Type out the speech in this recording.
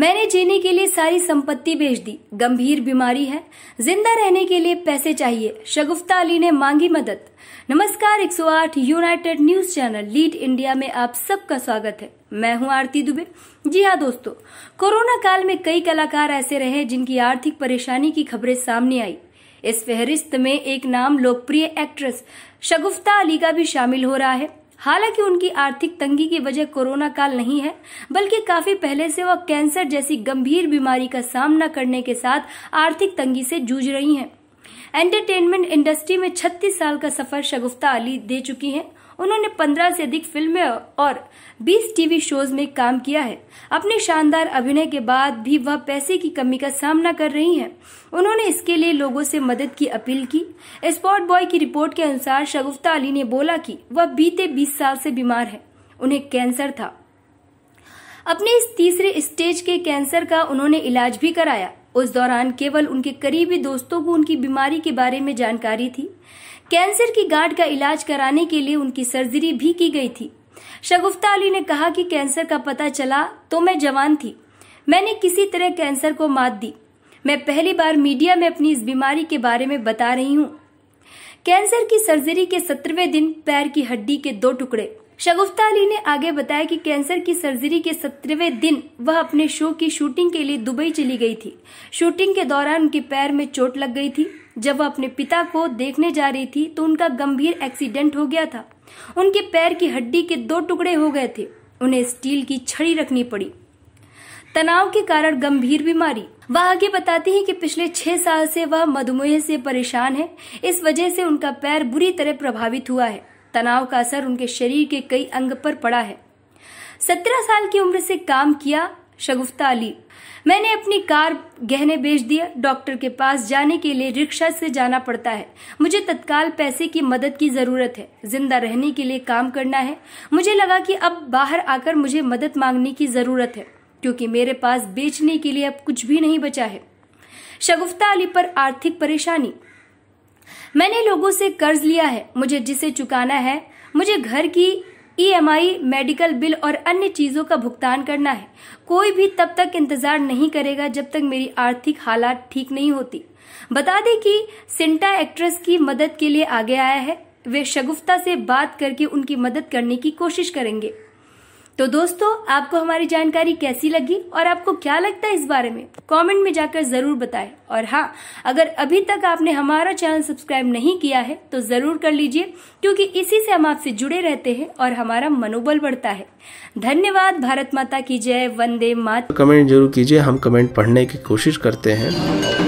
मैंने जीने के लिए सारी संपत्ति बेच दी गंभीर बीमारी है जिंदा रहने के लिए पैसे चाहिए शगुफ्ता अली ने मांगी मदद नमस्कार 108 United News channel lead India में आप सबका स्वागत है मैं हूं आरती दुबे जी हाँ दोस्तों कोरोना काल में कई कलाकार ऐसे रहे जिनकी आर्थिक परेशानी की खबरें सामने आई इस फेहरिस्त में एक नाम लोकप्रिय एक्ट्रेस शगुफ्ता अली का भी शामिल हो रहा है हालांकि उनकी आर्थिक तंगी की वजह कोरोना काल नहीं है बल्कि काफी पहले से वह कैंसर जैसी गंभीर बीमारी का सामना करने के साथ आर्थिक तंगी से जूझ रही हैं एंटरटेनमेंट इंडस्ट्री में 36 साल का सफर शगुफ्ता अली दे चुकी हैं उन्होंने 15 से अधिक फिल्में और 20 टीवी शोज में काम किया है अपने शानदार अभिनय के बाद भी वह पैसे की कमी का सामना कर रही हैं। उन्होंने इसके लिए लोगों से मदद की अपील की स्पॉट बॉय की रिपोर्ट के अनुसार शगुफ्ता अली ने बोला कि वह बीते 20 साल से बीमार है उन्हें कैंसर था अपने इस तीसरे स्टेज के कैंसर का उन्होंने इलाज भी कराया उस दौरान केवल उनके करीबी दोस्तों को उनकी बीमारी के बारे में जानकारी थी कैंसर की गांठ का इलाज कराने के लिए उनकी सर्जरी भी की गई थी शगुफ्ता अली ने कहा कि कैंसर का पता चला तो मैं जवान थी मैंने किसी तरह कैंसर को मात दी मैं पहली बार मीडिया में अपनी इस बीमारी के बारे में बता रही हूँ कैंसर की सर्जरी के सत्रहवें दिन पैर की हड्डी के दो टुकड़े शगुफ्ता अली ने आगे बताया कि कैंसर की सर्जरी के सत्रहवें दिन वह अपने शो की शूटिंग के लिए दुबई चली गई थी शूटिंग के दौरान उनके पैर में चोट लग गई थी जब वह अपने पिता को देखने जा रही थी तो उनका गंभीर एक्सीडेंट हो गया था उनके पैर की हड्डी के दो टुकड़े हो गए थे उन्हें स्टील की छड़ी रखनी पड़ी तनाव के कारण गंभीर बीमारी वह आगे बताती हैं कि पिछले छह साल से वह मधुमेह से परेशान है इस वजह से उनका पैर बुरी तरह प्रभावित हुआ है तनाव का असर उनके शरीर के कई अंग पर पड़ा है सत्रह साल की उम्र से काम किया शगुफ्ता अली मैंने अपनी कार गहने बेच दिया डॉक्टर के पास जाने के लिए रिक्शा से जाना पड़ता है मुझे तत्काल पैसे की मदद की जरूरत है जिंदा रहने के लिए काम करना है मुझे लगा कि अब बाहर आकर मुझे मदद मांगने की जरूरत है क्योंकि मेरे पास बेचने के लिए अब कुछ भी नहीं बचा है शगुफ्ता अली पर आर्थिक परेशानी मैंने लोगों से कर्ज लिया है मुझे जिसे चुकाना है मुझे घर की ईएमआई, मेडिकल बिल और अन्य चीजों का भुगतान करना है कोई भी तब तक इंतजार नहीं करेगा जब तक मेरी आर्थिक हालात ठीक नहीं होती बता दें कि सिंटा एक्ट्रेस की मदद के लिए आगे आया है वे शगुफ्ता से बात करके उनकी मदद करने की कोशिश करेंगे तो दोस्तों आपको हमारी जानकारी कैसी लगी और आपको क्या लगता है इस बारे में कमेंट में जाकर जरूर बताएं और हाँ अगर अभी तक आपने हमारा चैनल सब्सक्राइब नहीं किया है तो जरूर कर लीजिए क्योंकि इसी से हम आपसे जुड़े रहते हैं और हमारा मनोबल बढ़ता है धन्यवाद भारत माता की जय वंदे मात कमेंट जरूर कीजिए हम कमेंट पढ़ने की कोशिश करते हैं